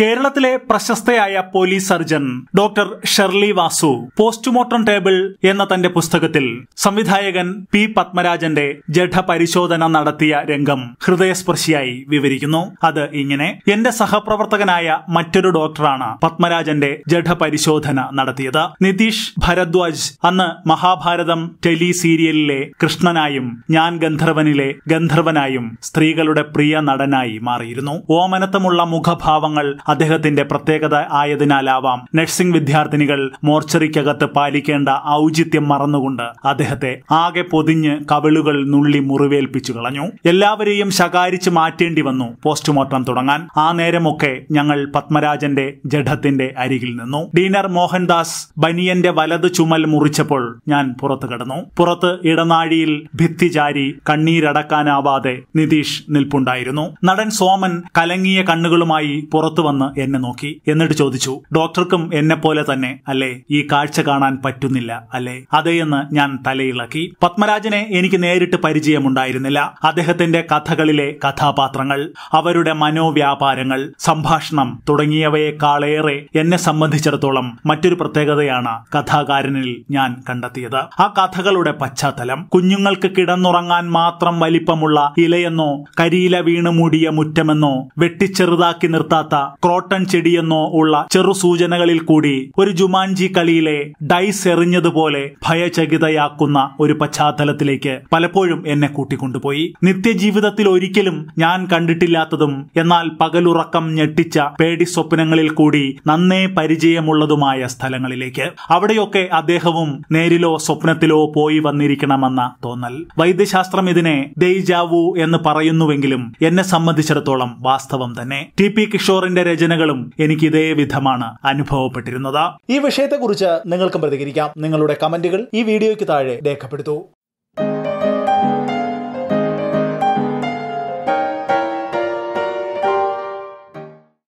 കേരളത്തിലെ പ്രശസ്തയായ police surgeon doctor Sherly Vasu postmortem table എന്ന തന്റെ പുസ്തകത്തിൽ സംവിധായകൻ പി പത്മരാജന്റെ ജഡപരിശോധന നടത്തിയ രംഗം ഹൃദയസ്പർശിയായി വിവരിക്കുന്നു അത് ഇങ്ങനെ എന്റെ സഹപ്രവർത്തകനായ മറ്റൊരു ഡോക്ടറാണ് പത്മരാജന്റെ ജഡപരിശോധന നടത്തിയത് നിതീഷ് ഭരദ്വാജ് അന്ന് മഹാഭാരതം ടെലി സീരിയലിലെ കൃഷ്ണനായും ഞാൻ ഗന്ധർവനിലെ ഗന്ധർവനായും സ്ത്രീകളുടെ പ്രിയ നടനായി മാറിയിരുന്നു ഓമനത്തമുള്ള മുഖഭാവങ്ങൾ അദ്ദേഹത്തിന്റെ പ്രത്യേകത ആയതിനാലാവാം നഴ്സിംഗ് വിദ്യാർത്ഥിനികൾ മോർച്ചറിക്കകത്ത് പാലിക്കേണ്ട ഔചിത്യം മറന്നുകൊണ്ട് അദ്ദേഹത്തെ ആകെ പൊതിഞ്ഞ് കവിളുകൾ നുള്ളി മുറിവേൽപ്പിച്ചു കളഞ്ഞു എല്ലാവരെയും ശകാരിച്ച് മാറ്റേണ്ടി വന്നു പോസ്റ്റ്മോർട്ടം തുടങ്ങാൻ ആ നേരമൊക്കെ ഞങ്ങൾ പത്മരാജന്റെ ജഡത്തിന്റെ അരികിൽ നിന്നു ഡീനർ മോഹൻദാസ് ബനിയന്റെ വലത് ചുമൽ മുറിച്ചപ്പോൾ ഞാൻ പുറത്തു കടന്നു പുറത്ത് ഇടനാഴിയിൽ ഭിത്തിചാരി കണ്ണീരടക്കാനാവാതെ നിതീഷ് നിൽപ്പുണ്ടായിരുന്നു നടൻ സോമൻ കലങ്ങിയ കണ്ണുകളുമായി പുറത്തു വന്ന് എന്നെ നോക്കി എന്നിട്ട് ചോദിച്ചു ഡോക്ടർക്കും എന്നെ പോലെ തന്നെ അല്ലേ ഈ കാഴ്ച കാണാൻ പറ്റുന്നില്ല അല്ലേ അതെയെന്ന് ഞാൻ തലയിളക്കി പത്മരാജനെ എനിക്ക് നേരിട്ട് പരിചയമുണ്ടായിരുന്നില്ല അദ്ദേഹത്തിന്റെ കഥകളിലെ കഥാപാത്രങ്ങൾ അവരുടെ മനോവ്യാപാരങ്ങൾ സംഭാഷണം തുടങ്ങിയവയെക്കാളേറെ എന്നെ സംബന്ധിച്ചിടത്തോളം മറ്റൊരു പ്രത്യേകതയാണ് കഥാകാരനിൽ ഞാൻ കണ്ടെത്തിയത് ആ കഥകളുടെ പശ്ചാത്തലം കുഞ്ഞുങ്ങൾക്ക് കിടന്നുറങ്ങാൻ മാത്രം വലിപ്പമുള്ള ഇലയെന്നോ കരിയില വീണുമൂടിയ മുറ്റമെന്നോ വെട്ടിച്ചെറുതാക്കി നിർത്താത്ത ക്രോട്ടൺ ചെടിയെന്നോ ഉള്ള ചെറു സൂചനകളിൽ കൂടി ഒരു ജുമാൻജി കളിയിലെ ഡൈസ് എറിഞ്ഞതുപോലെ ഭയചകിതയാക്കുന്ന ഒരു പശ്ചാത്തലത്തിലേക്ക് പലപ്പോഴും എന്നെ കൂട്ടിക്കൊണ്ടുപോയി നിത്യജീവിതത്തിൽ ഒരിക്കലും ഞാൻ കണ്ടിട്ടില്ലാത്തതും എന്നാൽ പകലുറക്കം ഞെട്ടിച്ച പേടി സ്വപ്നങ്ങളിൽ കൂടി നന്നേ പരിചയമുള്ളതുമായ സ്ഥലങ്ങളിലേക്ക് അവിടെയൊക്കെ അദ്ദേഹവും നേരിലോ സ്വപ്നത്തിലോ പോയി വന്നിരിക്കണമെന്ന തോന്നൽ വൈദ്യശാസ്ത്രം ഇതിനെ ദൈജാവു എന്ന് പറയുന്നുവെങ്കിലും എന്നെ സംബന്ധിച്ചിടത്തോളം വാസ്തവം തന്നെ ടി പി കിഷോറിന്റെ ഉത്തേജനകളും എനിക്ക് ഇതേ വിധമാണ് അനുഭവപ്പെട്ടിരുന്നത് ഈ വിഷയത്തെക്കുറിച്ച് നിങ്ങൾക്കും പ്രതികരിക്കാം നിങ്ങളുടെ കമന്റുകൾ ഈ വീഡിയോയ്ക്ക് താഴെ രേഖപ്പെടുത്തു